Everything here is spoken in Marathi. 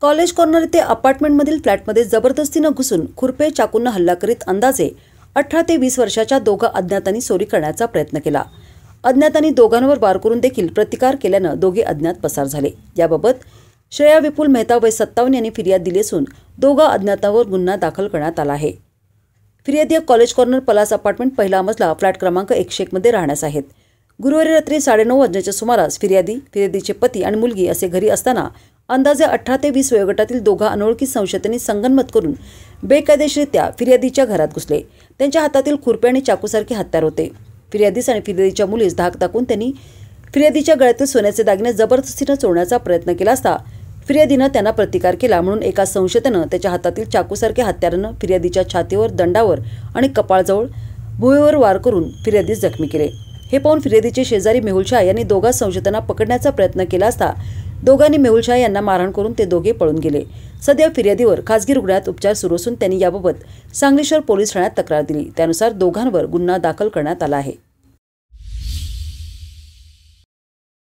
कॉलेज कॉर्नर ते अपार्टमेंटमधील फ्लॅटमध्ये जबरदस्तीनं घुसून खुरपे चाकूनं हल्ला करीत अंदाजे अठरा ते वीस वर्षाच्या दोघा अज्ञातांनी चोरी करण्याचा प्रयत्न केला अज्ञातांनी दोघांवर वार करून देखील प्रतिकार केल्यानं दोघे अज्ञात पसार झाले याबाबत श्रेया विपुल मेहता वय सत्तावन्न यांनी फिर्याद दिली असून दोघा अज्ञातांवर गुन्हा दाखल करण्यात आला आहे फिर्यादी कॉलेज कॉर्नर पलास अपार्टमेंट पहिला मजला फ्लॅट क्रमांक एकशे एकमध्ये राहण्यास आहेत गुरुवारी रात्री साडेनऊ वाजण्याच्या सुमारास फिर्यादी फिर्यादीचे पती आणि मुलगी असे घरी असताना अंदाजे अठरा ते वीस वयोगटातील दोघा अनोळखी संशयितांनी संगनमत करून बेकायदेशीरित्या फिर्यादीच्या घरात घुसले त्यांच्या हातातील खुरपे आणि चाकूसारखे हत्यार होते फिर्यादीस आणि फिर्यादीच्या मुलीस धाक दाखवून त्यांनी फिर्यादीच्या गळ्यातील सोन्याचे दागिने जबरदस्तीनं चोरण्याचा प्रयत्न केला असता फिर्यादीनं त्यांना प्रतिकार केला म्हणून एका संशयतेनं त्याच्या हातातील चाकूसारखे हत्यारानं फिर्यादीच्या छातीवर दंडावर आणि कपाळजवळ भुईवर वार करून फिर्यादीस जखमी केले हे पाहून फिर्यादीचे शेजारी मेहुलशाह यांनी दोघा संशयतांना पकडण्याचा प्रयत्न केला असता दोघांनी मेहुलशाह यांना मारहाण करून ते दोघे पळून गेले सध्या फिर्यादीवर खासगी रुग्णात उपचार सुरू असून त्यांनी याबाबत सांगलेश्वर पोलीस ठाण्यात तक्रार दिली त्यानुसार दोघांवर गुन्हा दाखल करण्यात आला आहे